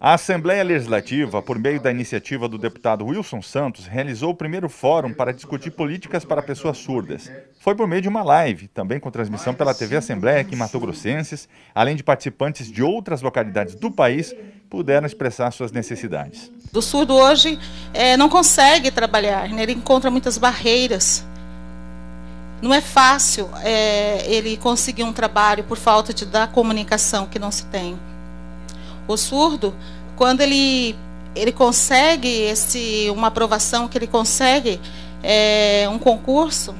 A Assembleia Legislativa, por meio da iniciativa do deputado Wilson Santos, realizou o primeiro fórum para discutir políticas para pessoas surdas. Foi por meio de uma live, também com transmissão pela TV Assembleia, que Mato Grossenses, além de participantes de outras localidades do país, puderam expressar suas necessidades. O surdo hoje é, não consegue trabalhar, né? ele encontra muitas barreiras. Não é fácil é, ele conseguir um trabalho por falta de, da comunicação que não se tem o surdo, quando ele, ele consegue esse, uma aprovação, que ele consegue é, um concurso,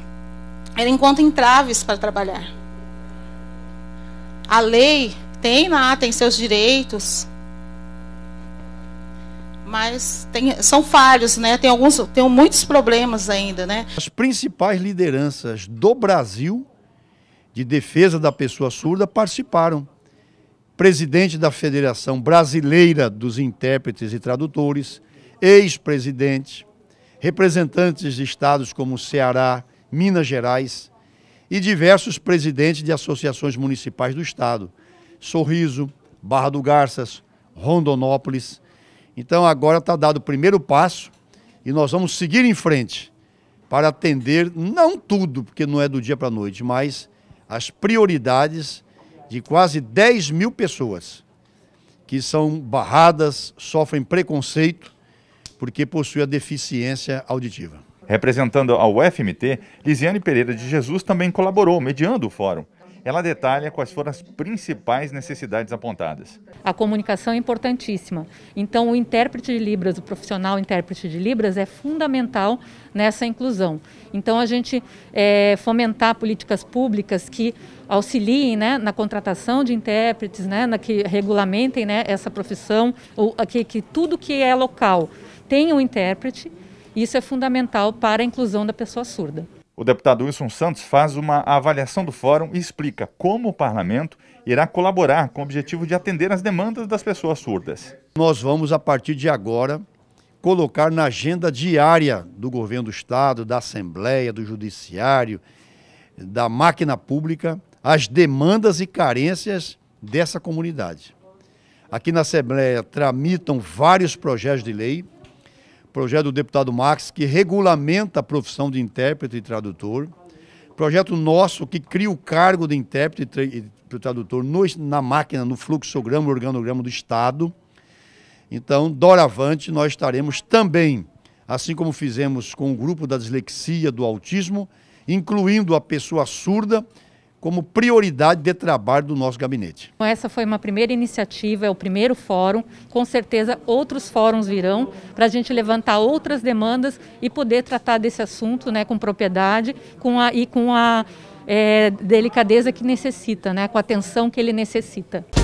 ele encontra entraves para trabalhar. A lei tem lá, tem seus direitos, mas tem, são falhos, né? Tem alguns, tem muitos problemas ainda, né? As principais lideranças do Brasil de defesa da pessoa surda participaram presidente da Federação Brasileira dos Intérpretes e Tradutores, ex-presidente, representantes de estados como Ceará, Minas Gerais e diversos presidentes de associações municipais do estado, Sorriso, Barra do Garças, Rondonópolis. Então agora está dado o primeiro passo e nós vamos seguir em frente para atender não tudo, porque não é do dia para a noite, mas as prioridades de quase 10 mil pessoas que são barradas, sofrem preconceito, porque possuem a deficiência auditiva. Representando a FMT, Lisiane Pereira de Jesus também colaborou, mediando o fórum. Ela detalha quais foram as principais necessidades apontadas. A comunicação é importantíssima. Então, o intérprete de Libras, o profissional intérprete de Libras, é fundamental nessa inclusão. Então, a gente é, fomentar políticas públicas que auxiliem né, na contratação de intérpretes, né, na, que regulamentem né, essa profissão, ou, que, que tudo que é local tenha um intérprete, isso é fundamental para a inclusão da pessoa surda. O deputado Wilson Santos faz uma avaliação do fórum e explica como o parlamento irá colaborar com o objetivo de atender às demandas das pessoas surdas. Nós vamos, a partir de agora, colocar na agenda diária do governo do Estado, da Assembleia, do Judiciário, da máquina pública, as demandas e carências dessa comunidade. Aqui na Assembleia tramitam vários projetos de lei projeto do deputado Max, que regulamenta a profissão de intérprete e tradutor, projeto nosso que cria o cargo de intérprete e tradutor no, na máquina, no fluxograma, organograma do Estado. Então, doravante, nós estaremos também, assim como fizemos com o grupo da dislexia, do autismo, incluindo a pessoa surda, como prioridade de trabalho do nosso gabinete. Então, essa foi uma primeira iniciativa, é o primeiro fórum. Com certeza outros fóruns virão para a gente levantar outras demandas e poder tratar desse assunto né, com propriedade com a, e com a é, delicadeza que necessita, né, com a atenção que ele necessita.